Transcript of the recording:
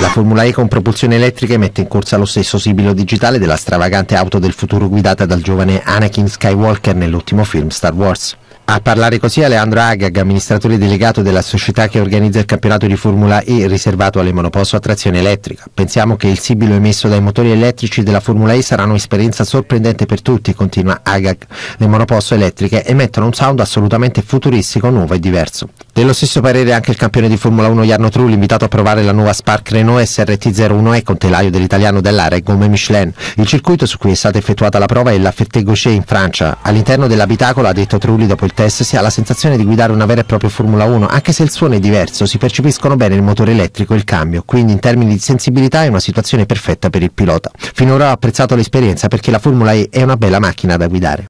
La Formula E con propulsione elettrica mette in corsa lo stesso sibilo digitale della stravagante auto del futuro guidata dal giovane Anakin Skywalker nell'ultimo film Star Wars. A parlare così Alejandro Agag, amministratore delegato della società che organizza il campionato di Formula E riservato alle monoposto a trazione elettrica. Pensiamo che il sibilo emesso dai motori elettrici della Formula E sarà un'esperienza sorprendente per tutti, continua Agag. Le monoposto elettriche emettono un sound assolutamente futuristico, nuovo e diverso. Dello stesso parere anche il campione di Formula 1 Jarno Trulli, invitato a provare la nuova Spark Renault SRT01E con telaio dell'italiano dell'area e gomme Michelin. Il circuito su cui è stata effettuata la prova è la Fettegauché in Francia. All'interno dell'abitacolo, ha detto Trulli dopo il Cortez si ha la sensazione di guidare una vera e propria Formula 1, anche se il suono è diverso, si percepiscono bene il motore elettrico e il cambio, quindi in termini di sensibilità è una situazione perfetta per il pilota. Finora ho apprezzato l'esperienza perché la Formula E è una bella macchina da guidare.